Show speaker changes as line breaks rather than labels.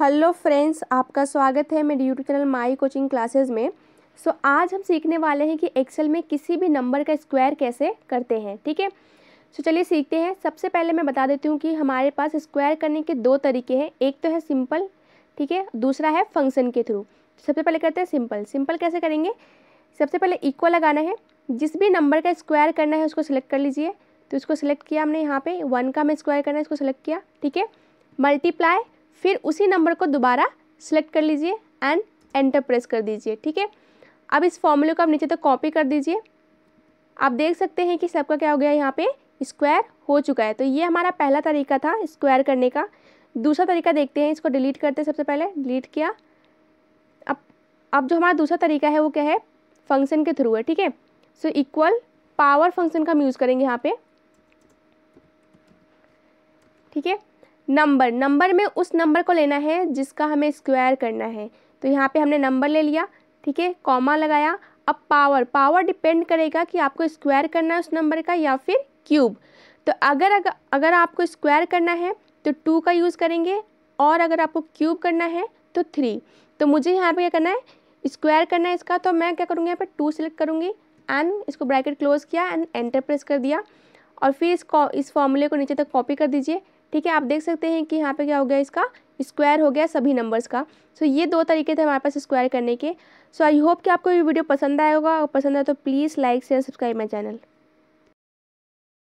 hello friends आपका स्वागत है मेरे YouTube channel my coaching classes में सो so, आज हम सीखने वाले हैं कि एक्सेल में किसी भी नंबर का स्क्वायर कैसे करते हैं ठीक है सो चलिए सीखते हैं सबसे पहले मैं बता देती हूँ कि हमारे पास स्क्वायर करने के दो तरीके हैं एक तो है सिंपल ठीक है दूसरा है फंक्शन के थ्रू सबसे पहले करते हैं सिंपल सिंपल कैसे करेंगे सबसे पहले इक्वल लगाना है जिस भी नंबर का स्क्वायर करना है उसको सिलेक्ट कर लीजिए तो इसको सिलेक्ट किया हमने यहाँ पे वन का हमें स्क्वायर करना है इसको सेलेक्ट किया ठीक है मल्टीप्लाई फिर उसी नंबर को दोबारा सेलेक्ट कर लीजिए एंड एंटर प्रेस कर दीजिए ठीक है अब इस फॉर्मूले को आप नीचे तक तो कॉपी कर दीजिए आप देख सकते हैं कि सबका क्या हो गया यहाँ पे स्क्वायर हो चुका है तो ये हमारा पहला तरीका था स्क्वायर करने का दूसरा तरीका देखते हैं इसको डिलीट करते हैं सबसे पहले डिलीट किया अब अब जो हमारा दूसरा तरीका है वो क्या है फंक्शन के थ्रू है ठीक है सो इक्वल पावर फंक्शन का हम यूज़ करेंगे यहाँ पे ठीक है नंबर नंबर में उस नंबर को लेना है जिसका हमें स्क्वायर करना है तो यहाँ पे हमने नंबर ले लिया ठीक है कॉमा लगाया अब पावर पावर डिपेंड करेगा कि आपको स्क्वायर करना है उस नंबर का या फिर क्यूब तो अगर अगर, अगर आपको स्क्वायर करना है तो टू का यूज़ करेंगे और अगर आपको क्यूब करना है तो थ्री तो मुझे यहाँ पे क्या करना है स्क्वायर करना है इसका तो मैं क्या करूँगी यहाँ पर टू सेलेक्ट करूँगी एंड इसको ब्रैकेट क्लोज किया एंड एंटर प्रेस कर दिया और फिर इसको इस फॉर्मूले को नीचे तक कॉपी कर दीजिए ठीक है आप देख सकते हैं कि यहाँ पे क्या हो गया इसका स्क्वायर हो गया सभी नंबर्स का सो so, ये दो तरीके थे हमारे पास स्क्वायर करने के सो आई होप कि आपको ये वीडियो पसंद आएगा और पसंद आया तो please like share subscribe my channel